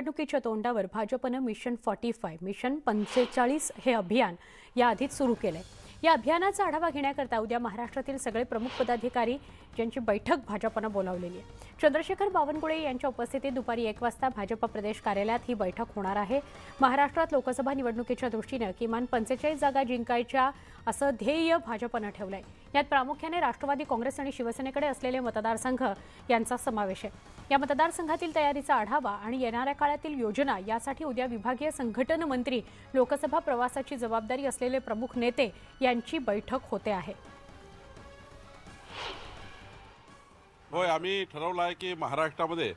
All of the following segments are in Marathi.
निवडणुकीच्या तोंडावर भाजपनं मिशन फॉर्टी फाय मिशन पंचेचाळीस हे अभियान आधीच सुरू केलं या अभियानाचा आढावा घेण्याकरता उद्या महाराष्ट्रातील सगळे प्रमुख पदाधिकारी यांची बैठक भाजपनं बोलावलेली आहे चंद्रशेखर बावनकुळे यांच्या उपस्थितीत दुपारी एक वाजता भाजप प्रदेश कार्यालयात ही बैठक होणार आहे महाराष्ट्रात लोकसभा निवडणुकीच्या दृष्टीनं किमान पंचेचाळीस जागा जिंकायच्या असं ध्येय भाजपनं ठेवलंय यात प्रामुख्याने राष्ट्रवादी काँग्रेस आणि शिवसेनेकडे असलेले मतदारसंघ यांचा समावेश आहे या मतदारसंघातील तयारीचा आढावा आणि येणाऱ्या काळातील योजना यासाठी उद्या विभागीय संघटन मंत्री लोकसभा प्रवासाची जबाबदारी असलेले प्रमुख नेते यांची बैठक होते आहे होय आम्ही ठरवलं आहे की महाराष्ट्रामध्ये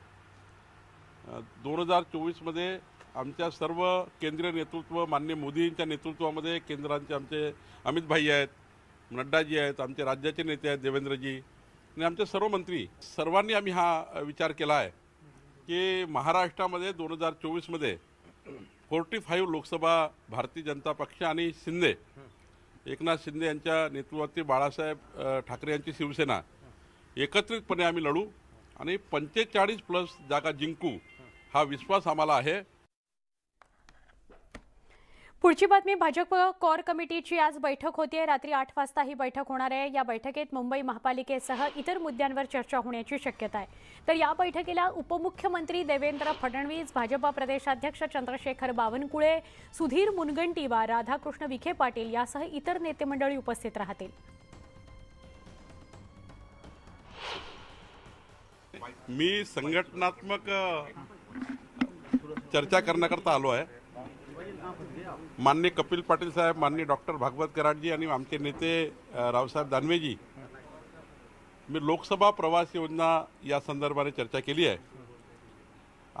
दोन हजार चोवीसमध्ये आमच्या सर्व केंद्रीय नेतृत्व मान्य मोदींच्या नेतृत्वामध्ये केंद्रांचे आमचे अमित भाई आहेत नड्डाजी आहेत आमचे राज्याचे नेते आहेत देवेंद्रजी आणि आमचे सर्व मंत्री सर्वांनी आम्ही हा विचार केला आहे की महाराष्ट्रामध्ये दोन हजार चोवीसमध्ये फोर्टी फाईव्ह लोकसभा भारतीय जनता पक्ष आणि शिंदे एकनाथ शिंदे यांच्या नेतृत्वातील बाळासाहेब ठाकरे यांची शिवसेना एकत्रितपणे आम्ही लढू आणि पंचेचाळीस प्लस जागा जिंकू हा विश्वास आम्हाला आहे पुढची बातमी भाजप कोर कमिटीची आज बैठक होते रात्री आठ वाजता ही बैठक होणार आहे या बैठकीत मुंबई महापालिकेसह इतर मुद्द्यांवर चर्चा होण्याची शक्यता आहे तर या बैठकीला उपमुख्यमंत्री देवेंद्र फडणवीस भाजपा प्रदेशाध्यक्ष चंद्रशेखर बावनकुळे सुधीर मुनगंटीवार राधाकृष्ण विखे पाटील यासह इतर नेते मंडळी उपस्थित राहतील मी संघटनात्मक चर्चा करण्याकरता आलो आहे मान्य कपिल पाटील साहेब मान्य डॉक्टर भागवत कराडजी आणि आमचे नेते रावसाहेब दानवेजी मी लोकसभा प्रवास योजना या संदर्भाने चर्चा केली आहे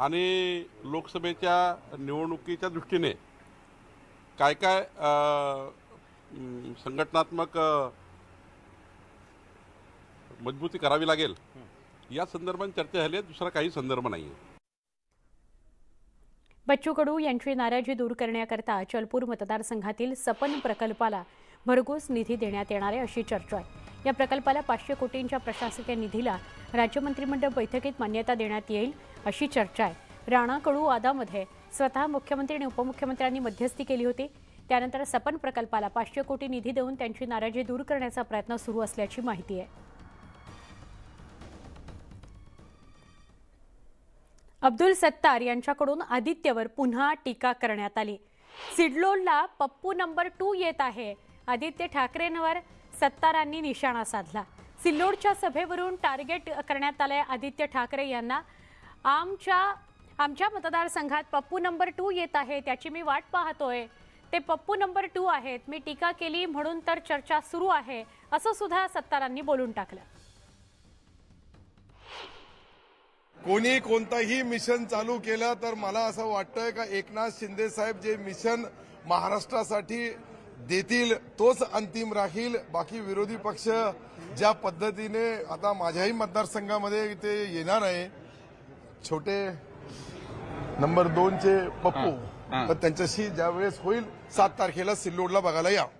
आणि लोकसभेच्या निवडणुकीच्या दृष्टीने काय काय संघटनात्मक मजबूती करावी लागेल या संदर्भात चर्चा झाली आहे दुसरा काही संदर्भ नाही आहे बच्चू कडू यांची नाराजी दूर करण्याकरता चलपूर मतदारसंघातील सपन प्रकल्पाला भरघोस निधी देण्यात येणार आहे अशी चर्चा आहे या प्रकल्पाला पाचशे कोटींच्या प्रशासकीय निधीला राज्य मंत्रिमंडळ बैठकीत मान्यता देण्यात येईल अशी चर्चा आहे राणा कडू वादामध्ये स्वतः मुख्यमंत्री आणि उपमुख्यमंत्र्यांनी मध्यस्थी केली होती त्यानंतर सपन प्रकल्पाला पाचशे कोटी निधी देऊन त्यांची नाराजी दूर करण्याचा प्रयत्न सुरू असल्याची माहिती आहे अब्दुल सत्तार यांच्याकडून आदित्यवर पुन्हा टीका करण्यात आली सिडलोलला पप्पू नंबर टू येत आहे आदित्य ठाकरेंवर सत्तारांनी निशाणा साधला सिल्लोडच्या सभेवरून टार्गेट करण्यात आले आदित्य ठाकरे यांना आमच्या आमच्या मतदारसंघात पप्पू नंबर टू येत आहे त्याची मी वाट पाहतोय ते पप्पू नंबर टू आहेत मी टीका केली म्हणून तर चर्चा सुरू आहे असं सुद्धा सत्तारांनी बोलून टाकलं कोणी कोणताही मिशन चालू केलं तर मला असं वाटतंय का एकनाथ शिंदे साहेब जे मिशन महाराष्ट्रासाठी देतील तोच अंतिम राहील बाकी विरोधी पक्ष ज्या पद्धतीने आता माझ्याही मतदारसंघामध्ये इथे येणार आहे छोटे नंबर दोनचे पप्पू तर त्यांच्याशी ज्यावेळेस होईल सात तारखेला सिल्लोडला बघायला या